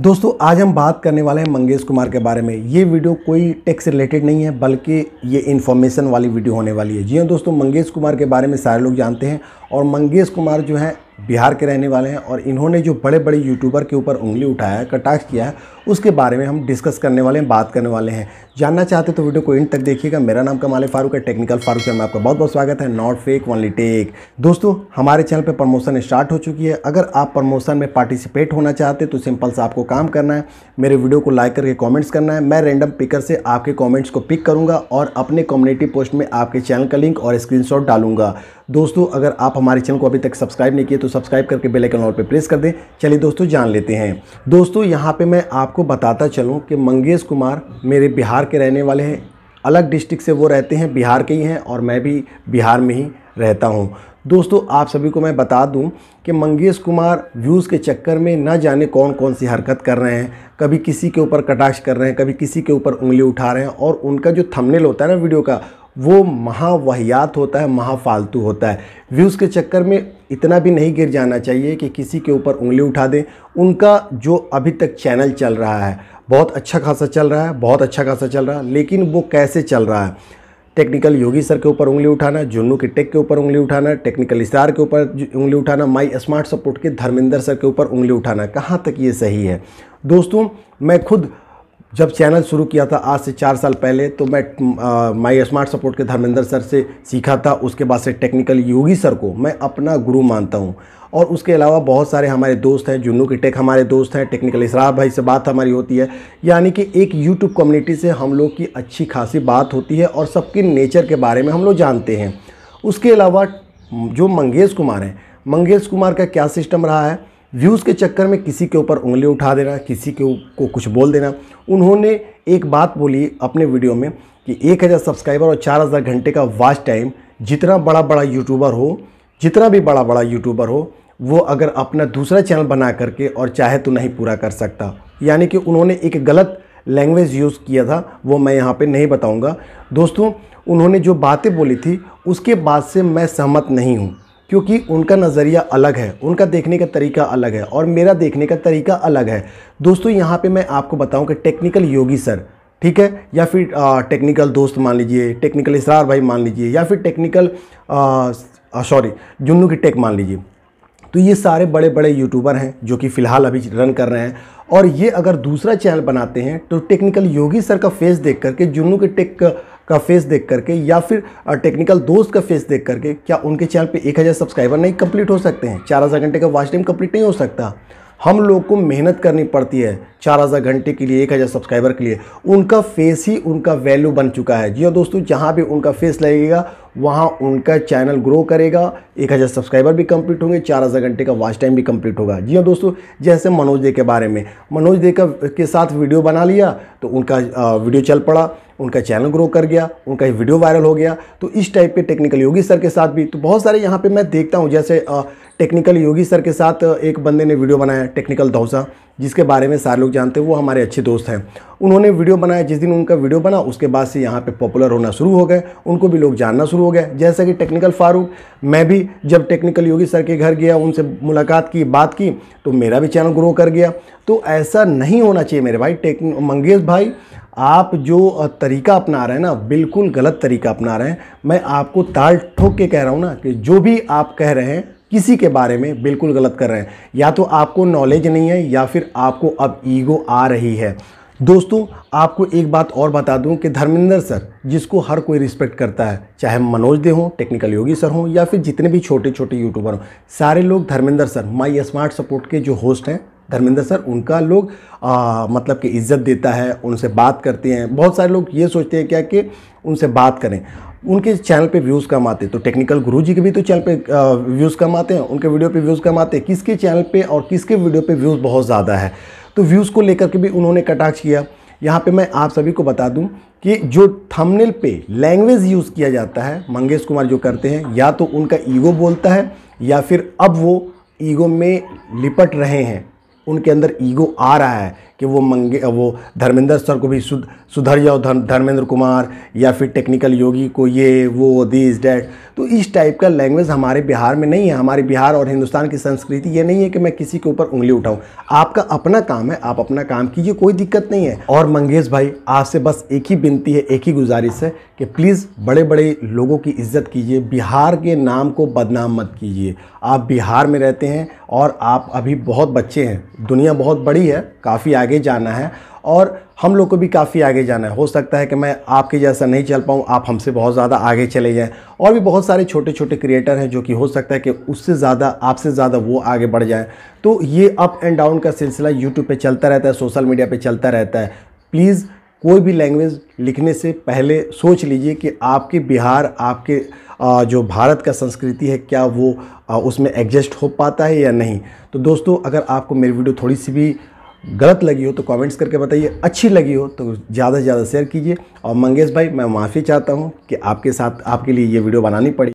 दोस्तों आज हम बात करने वाले हैं मंगेश कुमार के बारे में ये वीडियो कोई टैक्स रिलेटेड नहीं है बल्कि ये इन्फॉर्मेशन वाली वीडियो होने वाली है जी हाँ दोस्तों मंगेश कुमार के बारे में सारे लोग जानते हैं और मंगेश कुमार जो है बिहार के रहने वाले हैं और इन्होंने जो बड़े बड़े यूट्यूबर के ऊपर उंगली उठाया है कटाक्ष किया है उसके बारे में हम डिस्कस करने वाले हैं बात करने वाले हैं जानना चाहते तो वीडियो को इंड तक देखिएगा मेरा नाम कमाल फारूक है टेक्निकल फारूक है मैं आपका बहुत बहुत स्वागत है नॉट फेक ओनली टेक दोस्तों हमारे चैनल पर प्रमोशन स्टार्ट हो चुकी है अगर आप प्रमोशन में पार्टिसिपेट होना चाहते तो सिंपल से आपको काम करना है मेरे वीडियो को लाइक करके कॉमेंट्स करना है मैं रेंडम पिकर से आपके कॉमेंट्स को पिक करूँगा और अपने कम्युनिटी पोस्ट में आपके चैनल का लिंक और स्क्रीन डालूंगा दोस्तों अगर आप हमारे चैनल को अभी तक सब्सक्राइब नहीं किया तो सब्सक्राइब करके बेल आइकन और पे प्रेस कर दें चलिए दोस्तों जान लेते हैं दोस्तों यहाँ पे मैं आपको बताता चलूँ कि मंगेश कुमार मेरे बिहार के रहने वाले हैं अलग डिस्ट्रिक्ट से वो रहते हैं बिहार के ही हैं और मैं भी बिहार में ही रहता हूँ दोस्तों आप सभी को मैं बता दूं कि मंगेश कुमार व्यूज़ के चक्कर में ना जाने कौन कौन सी हरकत कर रहे हैं कभी किसी के ऊपर कटाक्ष कर रहे हैं कभी किसी के ऊपर उंगली उठा रहे हैं और उनका जो थंबनेल होता है ना वीडियो का वो महावाहियात होता है महाफालतू होता है व्यूज़ के चक्कर में इतना भी नहीं गिर जाना चाहिए कि किसी के ऊपर उंगली उठा दें उनका जो अभी तक चैनल चल रहा है बहुत अच्छा खासा चल रहा है बहुत अच्छा खासा चल रहा है लेकिन वो कैसे चल रहा है टेक्निकल योगी सर के ऊपर उंगली उठाना जुन्नू के टेक के ऊपर उंगली उठाना टेक्निकल इस्तार के ऊपर उंगली उठाना माई स्मार्ट सपोर्ट के धर्मेंद्र सर के ऊपर उंगली उठाना कहाँ तक ये सही है दोस्तों मैं खुद जब चैनल शुरू किया था आज से चार साल पहले तो मैं माई स्मार्ट सपोर्ट के धर्मेंद्र सर से सीखा था उसके बाद से टेक्निकल योगी सर को मैं अपना गुरु मानता हूँ और उसके अलावा बहुत सारे हमारे दोस्त हैं जुन्नू की टेक हमारे दोस्त हैं टेक्निकल इसरार भाई से बात हमारी होती है यानी कि एक यूट्यूब कम्युनिटी से हम लोग की अच्छी खासी बात होती है और सबके नेचर के बारे में हम लोग जानते हैं उसके अलावा जो मंगेश कुमार हैं मंगेश कुमार का क्या सिस्टम रहा है व्यूज़ के चक्कर में किसी के ऊपर उंगली उठा देना किसी के को कुछ बोल देना उन्होंने एक बात बोली अपने वीडियो में कि 1000 सब्सक्राइबर और 4000 घंटे का वाच टाइम जितना बड़ा बड़ा यूट्यूबर हो जितना भी बड़ा बड़ा यूट्यूबर हो वो अगर अपना दूसरा चैनल बना करके और चाहे तो नहीं पूरा कर सकता यानी कि उन्होंने एक गलत लैंग्वेज यूज़ किया था वो मैं यहाँ पे नहीं बताऊँगा दोस्तों उन्होंने जो बातें बोली थी उसके बाद से मैं सहमत नहीं हूँ क्योंकि उनका नज़रिया अलग है उनका देखने का तरीका अलग है और मेरा देखने का तरीका अलग है दोस्तों यहाँ पे मैं आपको बताऊँ कि टेक्निकल योगी सर ठीक है या फिर आ, टेक्निकल दोस्त मान लीजिए टेक्निकल इसरार भाई मान लीजिए या फिर टेक्निकल सॉरी जुन्नू की टेक मान लीजिए तो ये सारे बड़े बड़े यूट्यूबर हैं जो कि फ़िलहाल अभी रन कर रहे हैं और ये अगर दूसरा चैनल बनाते हैं तो टेक्निकल योगी सर का फेस देख करके जुन्नू के टेक का फेस देख करके या फिर टेक्निकल दोस्त का फेस देख करके क्या उनके चैनल पे हज़ार सब्सक्राइबर नहीं कंप्लीट हो सकते हैं चार हज़ार घंटे का वॉच टाइम कंप्लीट नहीं हो सकता हम लोग को मेहनत करनी पड़ती है चार हज़ार घंटे के लिए एक हज़ार सब्सक्राइबर के लिए उनका फेस ही उनका वैल्यू बन चुका है जी हाँ दोस्तों जहाँ भी उनका फेस लगेगा वहाँ उनका चैनल ग्रो करेगा एक हज़ार सब्सक्राइबर भी कंप्लीट होंगे चार हज़ार घंटे का वॉच टाइम भी कंप्लीट होगा जी हाँ दोस्तों जैसे मनोज दे के बारे में मनोज दे का के साथ वीडियो बना लिया तो उनका वीडियो चल पड़ा उनका चैनल ग्रो कर गया उनका एक वीडियो वायरल हो गया तो इस टाइप के टेक्निकल योगी सर के साथ भी तो बहुत सारे यहाँ पे मैं देखता हूँ जैसे टेक्निकल योगी सर के साथ एक बंदे ने वीडियो बनाया टेक्निकल दौसा जिसके बारे में सारे लोग जानते हैं वो हमारे अच्छे दोस्त हैं उन्होंने वीडियो बनाया जिस दिन उनका वीडियो बना उसके बाद से यहाँ पे पॉपुलर होना शुरू हो गए उनको भी लोग जानना शुरू हो गए जैसा कि टेक्निकल फारूक मैं भी जब टेक्निकल योगी सर के घर गया उनसे मुलाकात की बात की तो मेरा भी चैनल ग्रो कर गया तो ऐसा नहीं होना चाहिए मेरे भाई टेक्न मंगेश भाई आप जो तरीका अपना रहे हैं ना बिल्कुल गलत तरीका अपना रहे हैं मैं आपको ताल ठोक के कह रहा हूँ ना कि जो भी आप कह रहे हैं किसी के बारे में बिल्कुल गलत कर रहे हैं या तो आपको नॉलेज नहीं है या फिर आपको अब ईगो आ रही है दोस्तों आपको एक बात और बता दूं कि धर्मेंद्र सर जिसको हर कोई रिस्पेक्ट करता है चाहे मनोज दे हों टेक्निकल योगी सर हों या फिर जितने भी छोटे छोटे यूट्यूबर हों सारे लोग Dharmendra sir my smart support के जो होस्ट हैं धर्मेंद्र सर उनका लोग आ, मतलब कि इज्जत देता है उनसे बात करते हैं बहुत सारे लोग ये सोचते हैं क्या कि उनसे बात करें उनके चैनल पे व्यूज़ कम आते हैं तो टेक्निकल गुरुजी के भी तो चैनल पे व्यूज़ कम आते हैं उनके वीडियो पे व्यूज़ कम आते हैं किसके चैनल पे और किसके वीडियो पे व्यूज़ बहुत ज़्यादा है तो व्यूज़ को लेकर के भी उन्होंने कटाक्ष किया यहाँ पे मैं आप सभी को बता दूँ कि जो थंबनेल पे लैंग्वेज यूज़ किया जाता है मंगेश कुमार जो करते हैं या तो उनका ईगो बोलता है या फिर अब वो ईगो में लिपट रहे हैं उनके अंदर ईगो आ रहा है कि वो मंगे वो धर्मेंद्र सर को भी सुध सुधर जाओ धर्मेंद्र कुमार या फिर टेक्निकल योगी को ये वो दिस डैट तो इस टाइप का लैंग्वेज हमारे बिहार में नहीं है हमारे बिहार और हिंदुस्तान की संस्कृति ये नहीं है कि मैं किसी के ऊपर उंगली उठाऊँ आपका अपना काम है आप अपना काम कीजिए कोई दिक्कत नहीं है और मंगेश भाई आपसे बस एक ही विनती है एक ही गुजारिश है कि प्लीज़ बड़े बड़े लोगों की इज्जत कीजिए बिहार के नाम को बदनाम मत कीजिए आप बिहार में रहते हैं और आप अभी बहुत बच्चे हैं दुनिया बहुत बड़ी है काफ़ी आगे आगे जाना है और हम लोग को भी काफ़ी आगे जाना है हो सकता है कि मैं आपके जैसा नहीं चल पाऊँ आप हमसे बहुत ज़्यादा आगे चले जाएँ और भी बहुत सारे छोटे छोटे क्रिएटर हैं जो कि हो सकता है कि उससे ज़्यादा आपसे ज़्यादा वो आगे बढ़ जाएँ तो ये अप एंड डाउन का सिलसिला यूट्यूब पर चलता रहता है सोशल मीडिया पर चलता रहता है प्लीज़ कोई भी लैंग्वेज लिखने से पहले सोच लीजिए कि आपके बिहार आपके जो भारत का संस्कृति है क्या वो उसमें एडजस्ट हो पाता है या नहीं तो दोस्तों अगर आपको मेरी वीडियो थोड़ी सी भी गलत लगी हो तो कमेंट्स करके बताइए अच्छी लगी हो तो ज़्यादा से ज़्यादा शेयर कीजिए और मंगेश भाई मैं माफ़ी चाहता हूँ कि आपके साथ आपके लिए ये वीडियो बनानी पड़ी